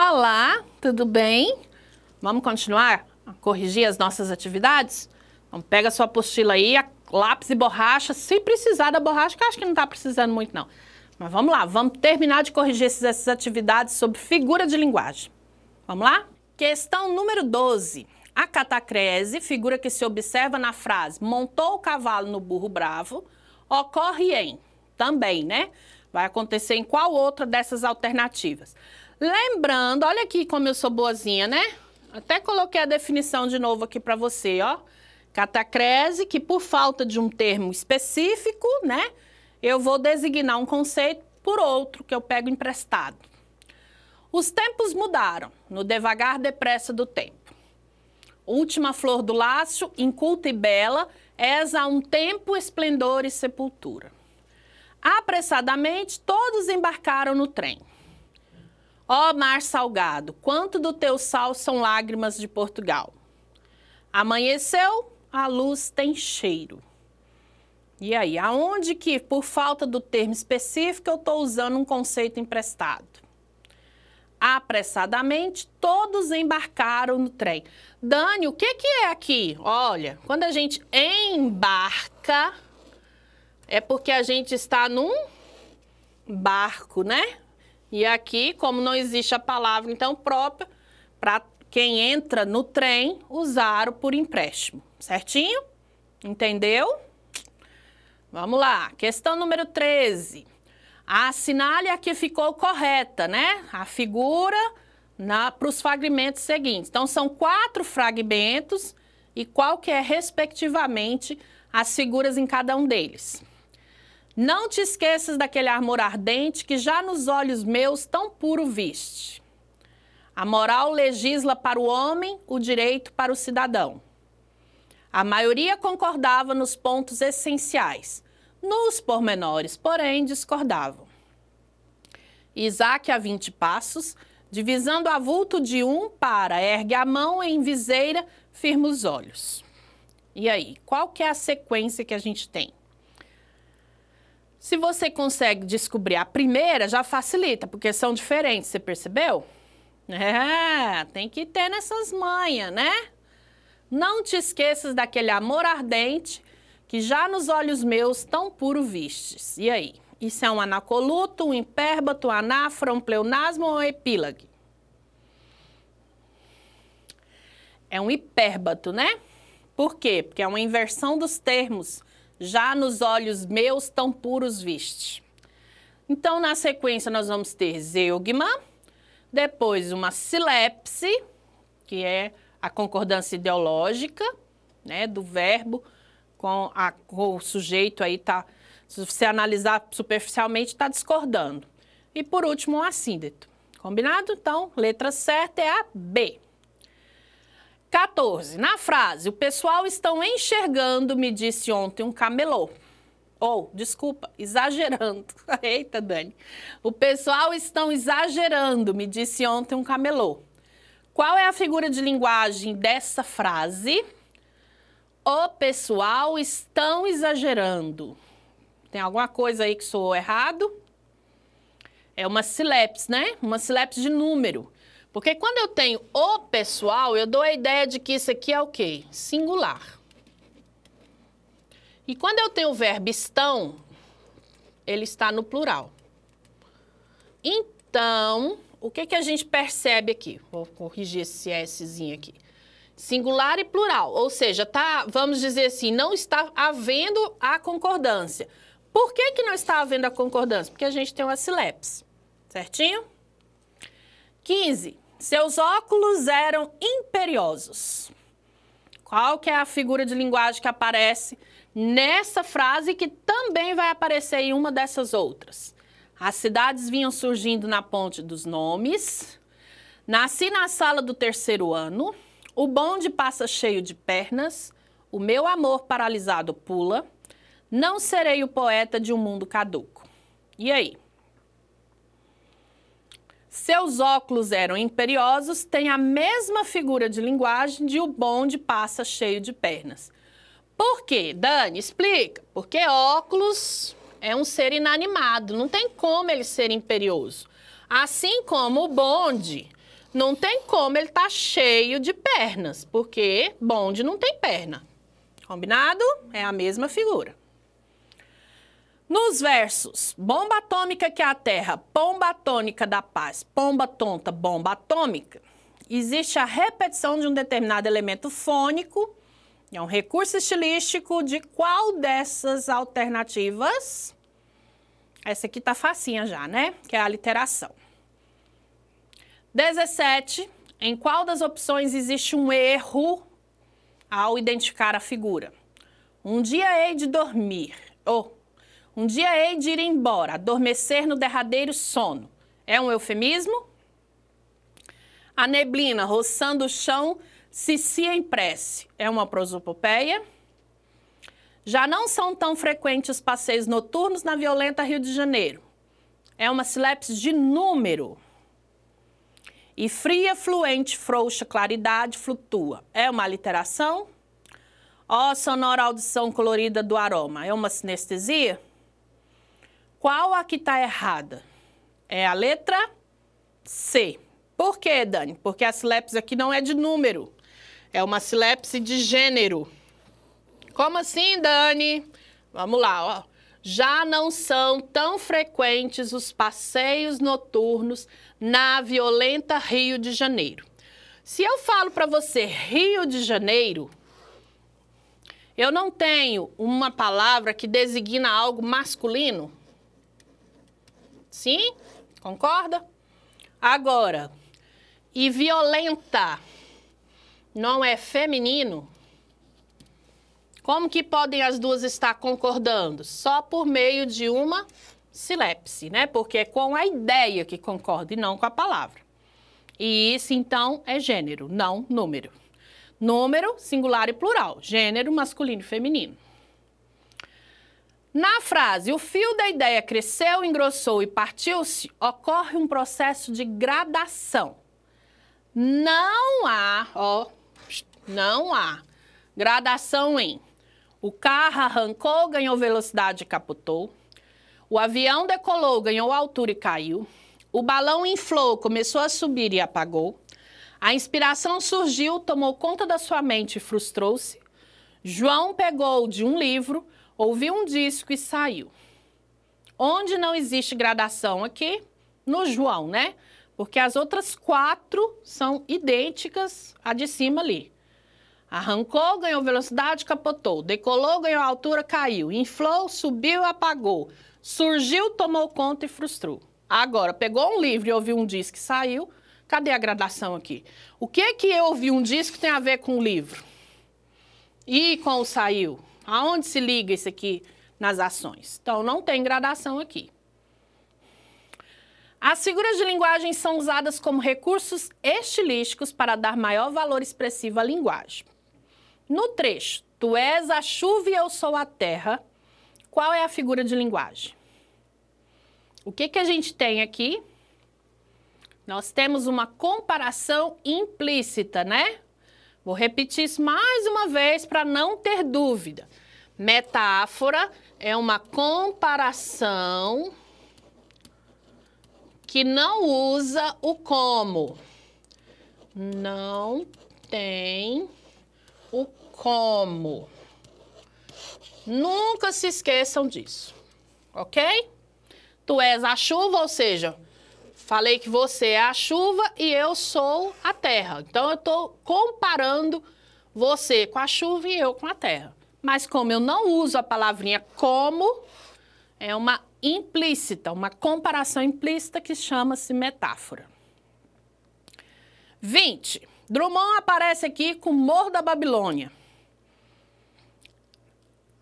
Olá, tudo bem? Vamos continuar a corrigir as nossas atividades? Então, pega a sua apostila aí, lápis e borracha, se precisar da borracha, que eu acho que não está precisando muito, não. Mas vamos lá, vamos terminar de corrigir essas atividades sobre figura de linguagem. Vamos lá? Questão número 12. A catacrese, figura que se observa na frase montou o cavalo no burro bravo, ocorre em, também, né? Vai acontecer em qual outra dessas alternativas? Lembrando, olha aqui como eu sou boazinha, né? Até coloquei a definição de novo aqui para você, ó. Catacrese, que por falta de um termo específico, né? Eu vou designar um conceito por outro que eu pego emprestado. Os tempos mudaram, no devagar depressa do tempo. Última flor do laço, inculta e bela, és a um tempo esplendor e sepultura. Apressadamente, todos embarcaram no trem. Ó oh, mar salgado, quanto do teu sal são lágrimas de Portugal? Amanheceu, a luz tem cheiro. E aí, aonde que, por falta do termo específico, eu estou usando um conceito emprestado? Apressadamente, todos embarcaram no trem. Dani, o que, que é aqui? Olha, quando a gente embarca, é porque a gente está num barco, né? E aqui, como não existe a palavra então própria, para quem entra no trem, usar o por empréstimo. Certinho? Entendeu? Vamos lá. Questão número 13. Assinale a que ficou correta, né? A figura para os fragmentos seguintes. Então, são quatro fragmentos e qual que é, respectivamente, as figuras em cada um deles. Não te esqueças daquele amor ardente que já nos olhos meus tão puro viste. A moral legisla para o homem, o direito para o cidadão. A maioria concordava nos pontos essenciais, nos pormenores, porém discordavam. Isaac, a vinte passos, divisando a vulto de um para, ergue a mão em viseira, firma os olhos. E aí, qual que é a sequência que a gente tem? Se você consegue descobrir a primeira, já facilita, porque são diferentes, você percebeu? É, tem que ter nessas manhas, né? Não te esqueças daquele amor ardente que já nos olhos meus tão puro vistes. E aí? Isso é um anacoluto, um impérbato, um anáfora, um pleonasmo ou um epílago? É um hipérbato, né? Por quê? Porque é uma inversão dos termos já nos olhos meus tão puros viste. Então, na sequência, nós vamos ter zeugma, depois uma silepse, que é a concordância ideológica, né, do verbo com, a, com o sujeito aí tá, se você analisar superficialmente, está discordando. E por último, um assíndeto. Combinado? Então, letra certa é a B. 14. Na frase, o pessoal estão enxergando, me disse ontem um camelô. Ou, oh, desculpa, exagerando. Eita, Dani. O pessoal estão exagerando, me disse ontem um camelô. Qual é a figura de linguagem dessa frase? O pessoal estão exagerando. Tem alguma coisa aí que soou errado? É uma sileps, né? Uma sileps de número. Porque quando eu tenho o pessoal, eu dou a ideia de que isso aqui é o quê? Singular. E quando eu tenho o verbo estão, ele está no plural. Então, o que, que a gente percebe aqui? Vou corrigir esse Szinho aqui. Singular e plural, ou seja, tá, vamos dizer assim, não está havendo a concordância. Por que, que não está havendo a concordância? Porque a gente tem uma silepse, certinho? 15. Seus óculos eram imperiosos. Qual que é a figura de linguagem que aparece nessa frase que também vai aparecer em uma dessas outras? As cidades vinham surgindo na ponte dos nomes. Nasci na sala do terceiro ano. O bonde passa cheio de pernas. O meu amor paralisado pula. Não serei o poeta de um mundo caduco. E aí? Seus óculos eram imperiosos, tem a mesma figura de linguagem de o bonde passa cheio de pernas. Por quê? Dani, explica. Porque óculos é um ser inanimado, não tem como ele ser imperioso. Assim como o bonde, não tem como ele estar tá cheio de pernas, porque bonde não tem perna. Combinado? É a mesma figura. Nos versos bomba atômica que é a Terra, pomba atômica da paz, pomba tonta, bomba atômica, existe a repetição de um determinado elemento fônico, é um recurso estilístico de qual dessas alternativas? Essa aqui tá facinha já, né? Que é a literação. 17. Em qual das opções existe um erro ao identificar a figura? Um dia hei de dormir. Ou oh, um dia hei de ir embora, adormecer no derradeiro sono. É um eufemismo? A neblina roçando o chão se se prece. É uma prosopopeia? Já não são tão frequentes os passeios noturnos na violenta Rio de Janeiro. É uma silepse de número. E fria, fluente, frouxa, claridade, flutua. É uma aliteração? Ó, oh, sonora audição colorida do aroma. É uma sinestesia? Qual a que está errada? É a letra C. Por quê, Dani? Porque a silepse aqui não é de número, é uma silepse de gênero. Como assim, Dani? Vamos lá, ó. Já não são tão frequentes os passeios noturnos na violenta Rio de Janeiro. Se eu falo para você Rio de Janeiro, eu não tenho uma palavra que designa algo masculino? Sim? Concorda? Agora, e violenta não é feminino? Como que podem as duas estar concordando? Só por meio de uma silepse, né? Porque é com a ideia que concorda e não com a palavra. E isso, então, é gênero, não número. Número, singular e plural. Gênero, masculino e feminino. Na frase o fio da ideia cresceu, engrossou e partiu-se, ocorre um processo de gradação. Não há, ó, não há gradação em o carro arrancou, ganhou velocidade e capotou. O avião decolou, ganhou altura e caiu. O balão inflou, começou a subir e apagou. A inspiração surgiu, tomou conta da sua mente e frustrou-se. João pegou de um livro ouviu um disco e saiu. Onde não existe gradação aqui? No João, né? Porque as outras quatro são idênticas à de cima ali. Arrancou, ganhou velocidade, capotou. Decolou, ganhou altura, caiu. Inflou, subiu, apagou. Surgiu, tomou conta e frustrou. Agora, pegou um livro e ouviu um disco e saiu. Cadê a gradação aqui? O que que eu ouvi um disco tem a ver com o livro? E com o saiu? Aonde se liga isso aqui nas ações? Então, não tem gradação aqui. As figuras de linguagem são usadas como recursos estilísticos para dar maior valor expressivo à linguagem. No trecho, tu és a chuva e eu sou a terra, qual é a figura de linguagem? O que, que a gente tem aqui? Nós temos uma comparação implícita, né? Vou repetir isso mais uma vez para não ter dúvida. Metáfora é uma comparação que não usa o como. Não tem o como. Nunca se esqueçam disso, ok? Tu és a chuva, ou seja, Falei que você é a chuva e eu sou a terra. Então eu estou comparando você com a chuva e eu com a terra. Mas como eu não uso a palavrinha como, é uma implícita, uma comparação implícita que chama-se metáfora. 20. Drummond aparece aqui com o Morro da Babilônia.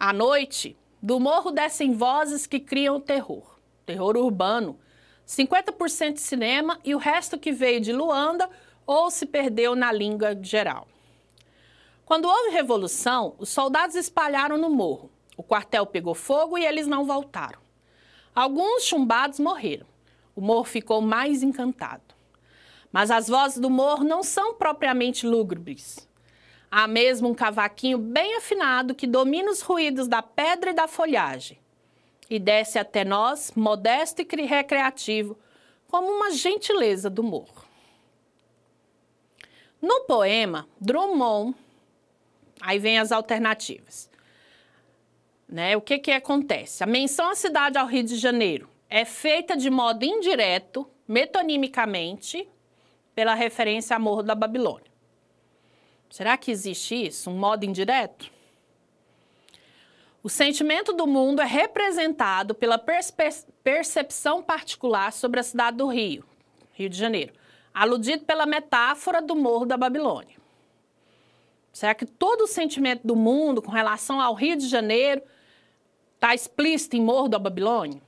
À noite, do morro descem vozes que criam terror, terror urbano, 50% de cinema e o resto que veio de Luanda ou se perdeu na língua geral. Quando houve revolução, os soldados espalharam no morro. O quartel pegou fogo e eles não voltaram. Alguns chumbados morreram. O morro ficou mais encantado. Mas as vozes do morro não são propriamente lúgubres. Há mesmo um cavaquinho bem afinado que domina os ruídos da pedra e da folhagem e desce até nós, modesto e recreativo, como uma gentileza do morro. No poema, Drummond, aí vem as alternativas. Né? O que, que acontece? A menção à cidade ao Rio de Janeiro é feita de modo indireto, metonimicamente, pela referência a Morro da Babilônia. Será que existe isso, um modo indireto? O sentimento do mundo é representado pela percepção particular sobre a cidade do Rio, Rio de Janeiro, aludido pela metáfora do Morro da Babilônia. Será que todo o sentimento do mundo com relação ao Rio de Janeiro está explícito em Morro da Babilônia?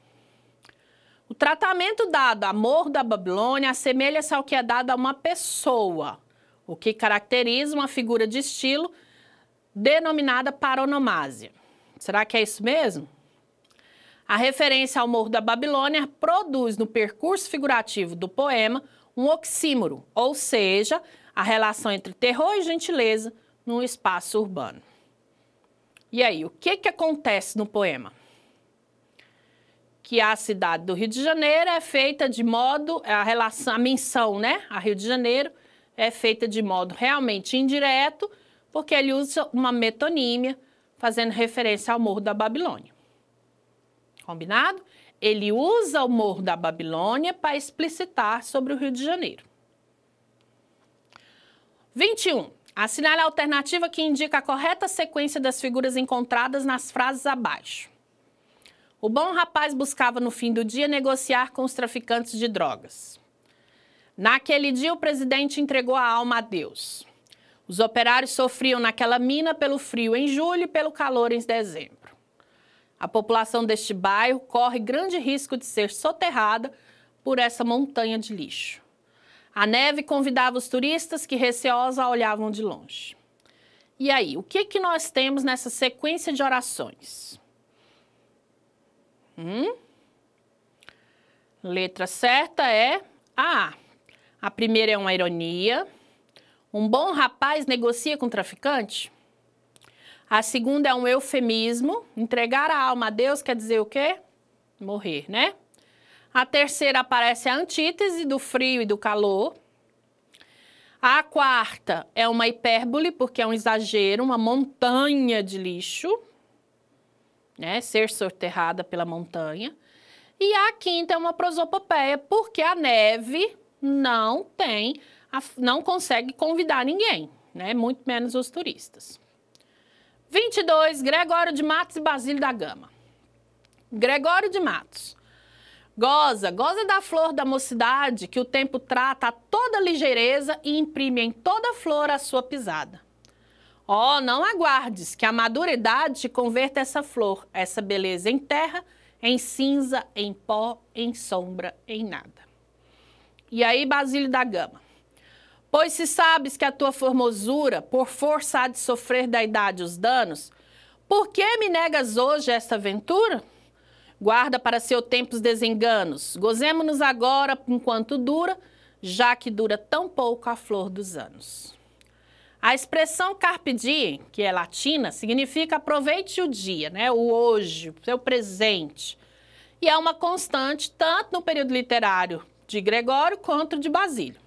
O tratamento dado a Morro da Babilônia assemelha-se ao que é dado a uma pessoa, o que caracteriza uma figura de estilo denominada paronomásia. Será que é isso mesmo? A referência ao Morro da Babilônia produz no percurso figurativo do poema um oxímoro, ou seja, a relação entre terror e gentileza num espaço urbano. E aí, o que, que acontece no poema? Que a cidade do Rio de Janeiro é feita de modo, a relação, a menção, né, a Rio de Janeiro é feita de modo realmente indireto, porque ele usa uma metonímia fazendo referência ao Morro da Babilônia. Combinado? Ele usa o Morro da Babilônia para explicitar sobre o Rio de Janeiro. 21. Assinale a alternativa que indica a correta sequência das figuras encontradas nas frases abaixo. O bom rapaz buscava no fim do dia negociar com os traficantes de drogas. Naquele dia, o presidente entregou a alma a Deus. Os operários sofriam naquela mina pelo frio em julho e pelo calor em dezembro. A população deste bairro corre grande risco de ser soterrada por essa montanha de lixo. A neve convidava os turistas que receosos a olhavam de longe. E aí, o que, que nós temos nessa sequência de orações? Hum? Letra certa é A. A primeira é uma ironia, um bom rapaz negocia com traficante? A segunda é um eufemismo. Entregar a alma a Deus quer dizer o quê? Morrer, né? A terceira aparece a antítese do frio e do calor. A quarta é uma hipérbole, porque é um exagero, uma montanha de lixo, né? Ser soterrada pela montanha. E a quinta é uma prosopopeia, porque a neve não tem não consegue convidar ninguém, né? muito menos os turistas. 22, Gregório de Matos e Basílio da Gama. Gregório de Matos. Goza, goza da flor da mocidade que o tempo trata a toda ligeireza e imprime em toda flor a sua pisada. Ó, oh, não aguardes que a maduridade te converta essa flor, essa beleza em terra, em cinza, em pó, em sombra, em nada. E aí, Basílio da Gama. Pois se sabes que a tua formosura, por força há de sofrer da idade os danos, por que me negas hoje esta aventura? Guarda para seu tempo os desenganos, gozemo-nos agora enquanto dura, já que dura tão pouco a flor dos anos. A expressão carpe diem, que é latina, significa aproveite o dia, né? o hoje, o seu presente. E é uma constante tanto no período literário de Gregório quanto de Basílio.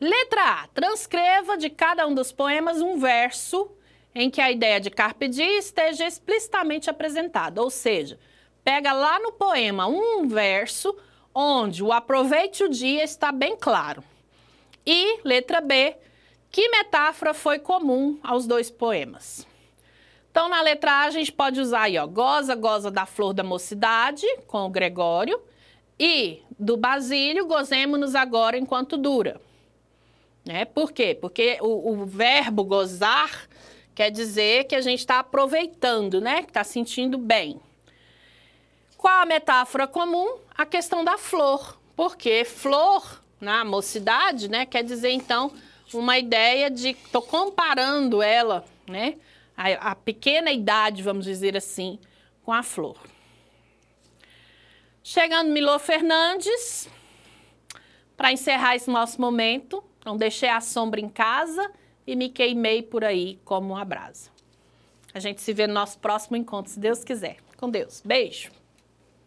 Letra A. Transcreva de cada um dos poemas um verso em que a ideia de Carpe Diem esteja explicitamente apresentada. Ou seja, pega lá no poema um verso onde o aproveite o dia está bem claro. E letra B. Que metáfora foi comum aos dois poemas? Então, na letra A, a gente pode usar aí, ó, goza, goza da flor da mocidade, com o Gregório, e do Basílio, gozemos-nos agora enquanto dura. Né? Por quê? Porque o, o verbo gozar quer dizer que a gente está aproveitando, né? Que está sentindo bem. Qual a metáfora comum? A questão da flor. Porque flor, na né? mocidade, né, quer dizer, então, uma ideia de. Estou comparando ela, né? A, a pequena idade, vamos dizer assim, com a flor. Chegando Milô Fernandes, para encerrar esse nosso momento, então, deixei a sombra em casa e me queimei por aí como uma brasa. A gente se vê no nosso próximo encontro, se Deus quiser. Com Deus. Beijo.